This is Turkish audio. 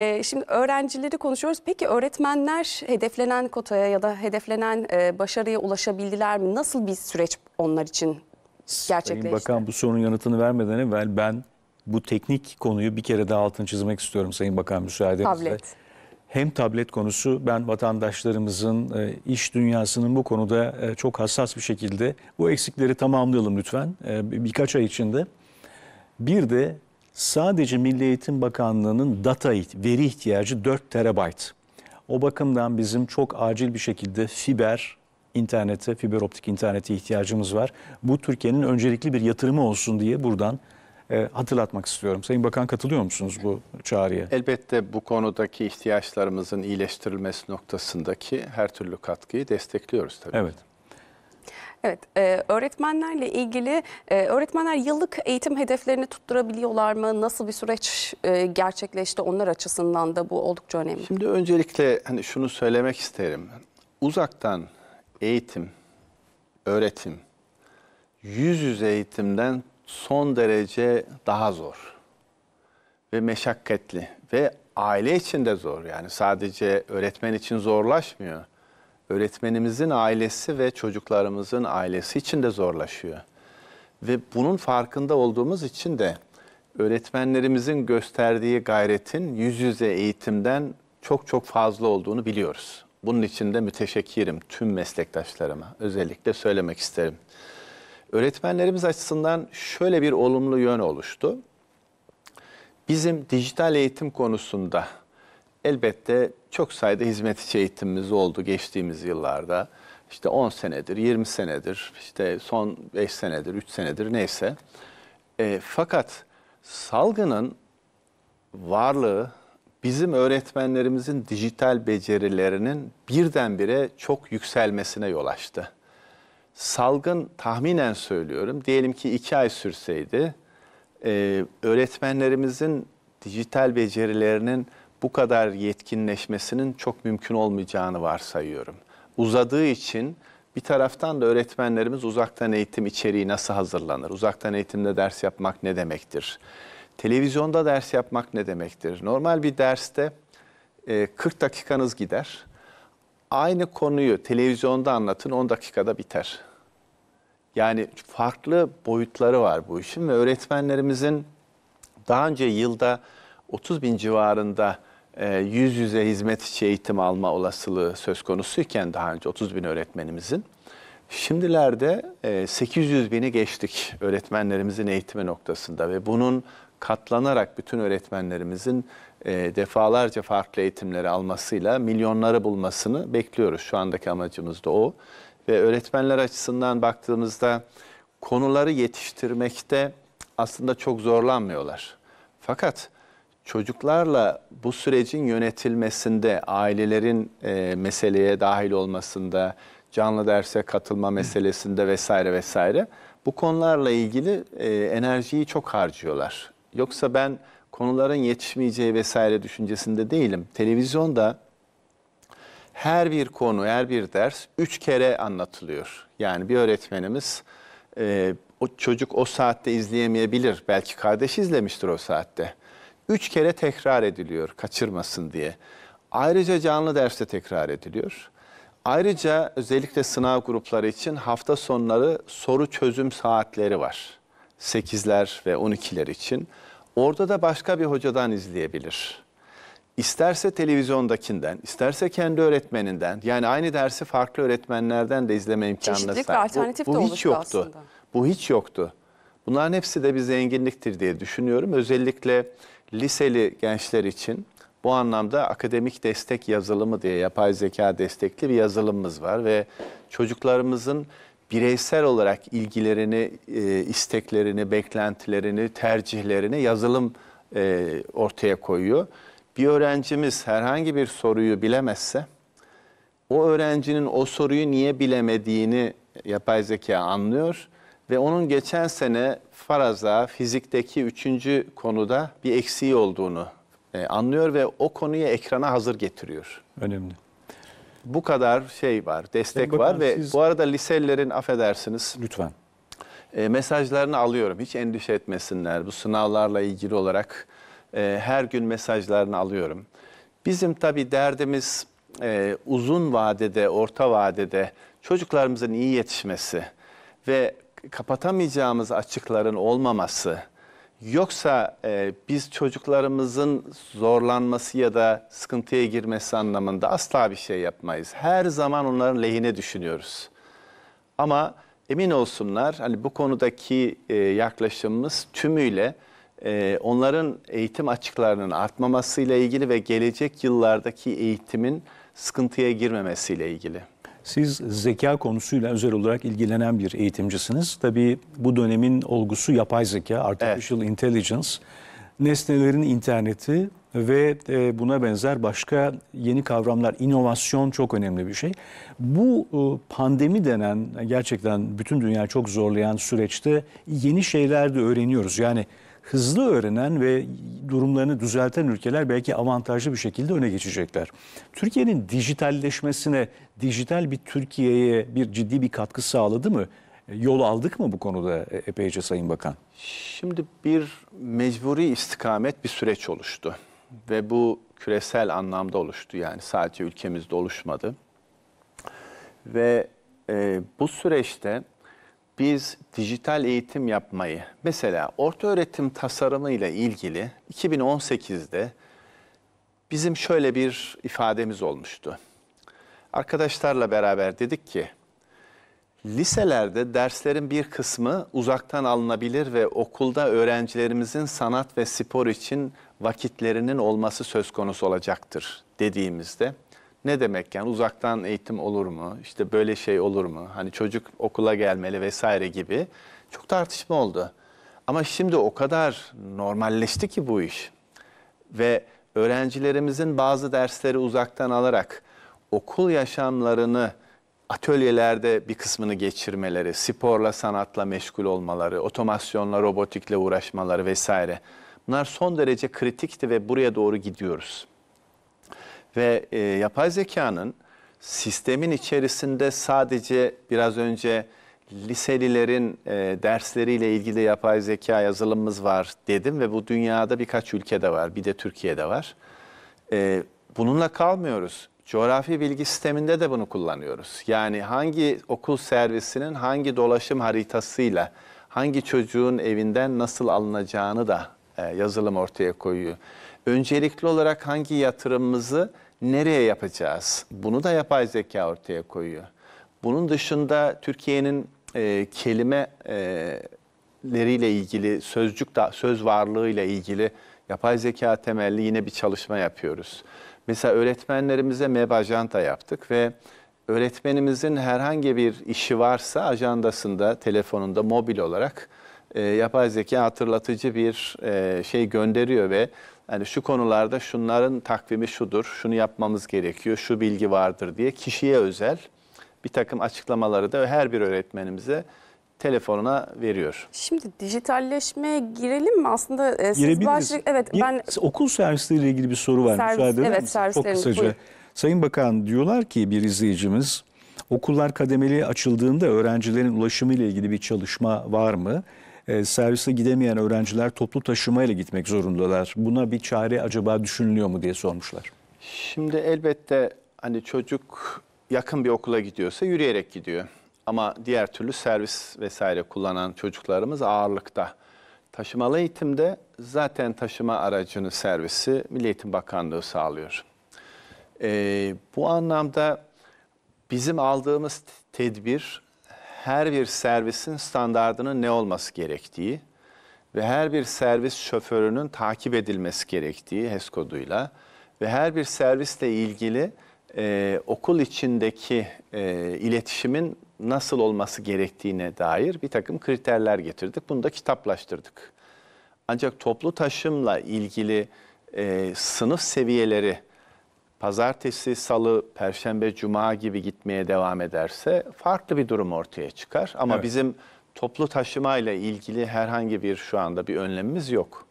Ee, şimdi öğrencileri konuşuyoruz. Peki öğretmenler hedeflenen kotaya ya da hedeflenen e, başarıya ulaşabildiler mi? Nasıl bir süreç onlar için gerçekleşti? Sayın Bakan bu sorunun yanıtını vermeden evvel ben bu teknik konuyu bir kere daha altını çizmek istiyorum Sayın Bakan müsaadenizle. Tablet. Hem tablet konusu ben vatandaşlarımızın, e, iş dünyasının bu konuda e, çok hassas bir şekilde bu eksikleri tamamlayalım lütfen birkaç ay içinde. Bir de Sadece Milli Eğitim Bakanlığı'nın data veri ihtiyacı 4 terabayt. O bakımdan bizim çok acil bir şekilde fiber internete, fiber optik internete ihtiyacımız var. Bu Türkiye'nin öncelikli bir yatırımı olsun diye buradan e, hatırlatmak istiyorum. Sayın Bakan katılıyor musunuz bu çağrıya? Elbette bu konudaki ihtiyaçlarımızın iyileştirilmesi noktasındaki her türlü katkıyı destekliyoruz tabii. Evet. Evet, e, öğretmenlerle ilgili e, öğretmenler yıllık eğitim hedeflerini tutturabiliyorlar mı? Nasıl bir süreç e, gerçekleşti onlar açısından da bu oldukça önemli. Şimdi öncelikle hani şunu söylemek isterim. Uzaktan eğitim, öğretim, yüz yüze eğitimden son derece daha zor ve meşakkatli ve aile için de zor. Yani sadece öğretmen için zorlaşmıyor öğretmenimizin ailesi ve çocuklarımızın ailesi için de zorlaşıyor. Ve bunun farkında olduğumuz için de öğretmenlerimizin gösterdiği gayretin yüz yüze eğitimden çok çok fazla olduğunu biliyoruz. Bunun için de müteşekkirim tüm meslektaşlarıma özellikle söylemek isterim. Öğretmenlerimiz açısından şöyle bir olumlu yön oluştu. Bizim dijital eğitim konusunda elbette çok sayıda hizmetçi eğitimimiz oldu geçtiğimiz yıllarda. İşte 10 senedir, 20 senedir, işte son 5 senedir, 3 senedir neyse. E, fakat salgının varlığı bizim öğretmenlerimizin dijital becerilerinin birdenbire çok yükselmesine yol açtı. Salgın tahminen söylüyorum, diyelim ki iki ay sürseydi, e, öğretmenlerimizin dijital becerilerinin bu kadar yetkinleşmesinin çok mümkün olmayacağını varsayıyorum. Uzadığı için bir taraftan da öğretmenlerimiz uzaktan eğitim içeriği nasıl hazırlanır? Uzaktan eğitimde ders yapmak ne demektir? Televizyonda ders yapmak ne demektir? Normal bir derste 40 e, dakikanız gider. Aynı konuyu televizyonda anlatın 10 dakikada biter. Yani farklı boyutları var bu işin ve öğretmenlerimizin daha önce yılda 30 bin civarında e, yüz yüze hizmet içi eğitim alma olasılığı söz konusuyken daha önce 30 bin öğretmenimizin şimdilerde e, 800 bini geçtik öğretmenlerimizin eğitimi noktasında ve bunun katlanarak bütün öğretmenlerimizin e, defalarca farklı eğitimleri almasıyla milyonları bulmasını bekliyoruz. Şu andaki amacımız da o. Ve öğretmenler açısından baktığımızda konuları yetiştirmekte aslında çok zorlanmıyorlar. Fakat çocuklarla bu sürecin yönetilmesinde, ailelerin e, meseleye dahil olmasında, canlı derse katılma meselesinde vesaire vesaire bu konularla ilgili e, enerjiyi çok harcıyorlar. Yoksa ben konuların yetişmeyeceği vesaire düşüncesinde değilim. Televizyonda her bir konu, her bir ders üç kere anlatılıyor. Yani bir öğretmenimiz e, o çocuk o saatte izleyemeyebilir. Belki kardeş izlemiştir o saatte üç kere tekrar ediliyor kaçırmasın diye. Ayrıca canlı derste tekrar ediliyor. Ayrıca özellikle sınav grupları için hafta sonları soru çözüm saatleri var. 8'ler ve 12'ler için. Orada da başka bir hocadan izleyebilir. İsterse televizyondakinden, isterse kendi öğretmeninden, yani aynı dersi farklı öğretmenlerden de izleme imkanı sahip. Çeşitlilik ve alternatif bu, bu de hiç yoktu. Aslında. Bu hiç yoktu. Bunların hepsi de bir zenginliktir diye düşünüyorum. Özellikle liseli gençler için bu anlamda akademik destek yazılımı diye yapay zeka destekli bir yazılımımız var ve çocuklarımızın bireysel olarak ilgilerini, e, isteklerini, beklentilerini, tercihlerini yazılım e, ortaya koyuyor. Bir öğrencimiz herhangi bir soruyu bilemezse o öğrencinin o soruyu niye bilemediğini yapay zeka anlıyor ve onun geçen sene faraza fizikteki üçüncü konuda bir eksiği olduğunu e, anlıyor ve o konuyu ekrana hazır getiriyor. Önemli. Bu kadar şey var, destek e, var ve siz... bu arada liselerin affedersiniz. Lütfen. E, mesajlarını alıyorum. Hiç endişe etmesinler. Bu sınavlarla ilgili olarak e, her gün mesajlarını alıyorum. Bizim tabii derdimiz e, uzun vadede, orta vadede çocuklarımızın iyi yetişmesi ve kapatamayacağımız açıkların olmaması, yoksa e, biz çocuklarımızın zorlanması ya da sıkıntıya girmesi anlamında asla bir şey yapmayız. Her zaman onların lehine düşünüyoruz. Ama emin olsunlar hani bu konudaki e, yaklaşımımız tümüyle e, onların eğitim açıklarının artmamasıyla ilgili ve gelecek yıllardaki eğitimin sıkıntıya girmemesiyle ilgili. Siz zeka konusuyla özel olarak ilgilenen bir eğitimcisiniz. Tabii bu dönemin olgusu yapay zeka, artificial evet. intelligence, nesnelerin interneti ve e, buna benzer başka yeni kavramlar, inovasyon çok önemli bir şey. Bu e, pandemi denen gerçekten bütün dünya çok zorlayan süreçte yeni şeyler de öğreniyoruz. Yani hızlı öğrenen ve durumlarını düzelten ülkeler belki avantajlı bir şekilde öne geçecekler. Türkiye'nin dijitalleşmesine, dijital bir Türkiye'ye bir ciddi bir katkı sağladı mı? E, yol aldık mı bu konuda e, epeyce Sayın Bakan? Şimdi bir mecburi istikamet bir süreç oluştu ve bu küresel anlamda oluştu yani sadece ülkemizde oluşmadı. Ve e, bu süreçte biz dijital eğitim yapmayı, mesela orta öğretim tasarımı ile ilgili 2018'de bizim şöyle bir ifademiz olmuştu. Arkadaşlarla beraber dedik ki, liselerde derslerin bir kısmı uzaktan alınabilir ve okulda öğrencilerimizin sanat ve spor için vakitlerinin olması söz konusu olacaktır dediğimizde, ne demek yani uzaktan eğitim olur mu? İşte böyle şey olur mu? Hani çocuk okula gelmeli vesaire gibi çok tartışma oldu. Ama şimdi o kadar normalleşti ki bu iş. Ve öğrencilerimizin bazı dersleri uzaktan alarak okul yaşamlarını atölyelerde bir kısmını geçirmeleri, sporla, sanatla meşgul olmaları, otomasyonla, robotikle uğraşmaları vesaire. Bunlar son derece kritikti ve buraya doğru gidiyoruz. Ve e, yapay zekanın sistemin içerisinde sadece biraz önce liselilerin e, dersleriyle ilgili yapay zeka yazılımımız var dedim ve bu dünyada birkaç ülkede var bir de Türkiye'de var. E, bununla kalmıyoruz. Coğrafi bilgi sisteminde de bunu kullanıyoruz. Yani hangi okul servisinin hangi dolaşım haritasıyla hangi çocuğun evinden nasıl alınacağını da e, yazılım ortaya koyuyor öncelikli olarak hangi yatırımımızı nereye yapacağız? Bunu da yapay zeka ortaya koyuyor. Bunun dışında Türkiye'nin e, kelime e, leriyle ilgili, sözcük da, söz varlığıyla ilgili yapay zeka temelli yine bir çalışma yapıyoruz. Mesela öğretmenlerimize MEB ajanta yaptık ve öğretmenimizin herhangi bir işi varsa ajandasında, telefonunda, mobil olarak e, yapay zeka hatırlatıcı bir e, şey gönderiyor ve yani şu konularda şunların takvimi şudur, şunu yapmamız gerekiyor, şu bilgi vardır diye kişiye özel bir takım açıklamaları da her bir öğretmenimize telefonuna veriyor. Şimdi dijitalleşmeye girelim mi? Aslında e, siz başlık evet bir, ben okul servisleriyle ilgili bir soru var Servis, Evet, servislerin. Çok kısaca. Buyurun. Sayın Bakan diyorlar ki bir izleyicimiz okullar kademeli açıldığında öğrencilerin ulaşımı ile ilgili bir çalışma var mı? e, servise gidemeyen öğrenciler toplu taşımayla gitmek zorundalar. Buna bir çare acaba düşünülüyor mu diye sormuşlar. Şimdi elbette hani çocuk yakın bir okula gidiyorsa yürüyerek gidiyor. Ama diğer türlü servis vesaire kullanan çocuklarımız ağırlıkta. Taşımalı eğitimde zaten taşıma aracını servisi Milli Eğitim Bakanlığı sağlıyor. Ee, bu anlamda bizim aldığımız tedbir her bir servisin standardının ne olması gerektiği ve her bir servis şoförünün takip edilmesi gerektiği HES koduyla ve her bir servisle ilgili e, okul içindeki e, iletişimin nasıl olması gerektiğine dair bir takım kriterler getirdik. Bunu da kitaplaştırdık. Ancak toplu taşımla ilgili e, sınıf seviyeleri pazartesi, salı, perşembe, cuma gibi gitmeye devam ederse farklı bir durum ortaya çıkar. Ama evet. bizim toplu taşıma ile ilgili herhangi bir şu anda bir önlemimiz yok.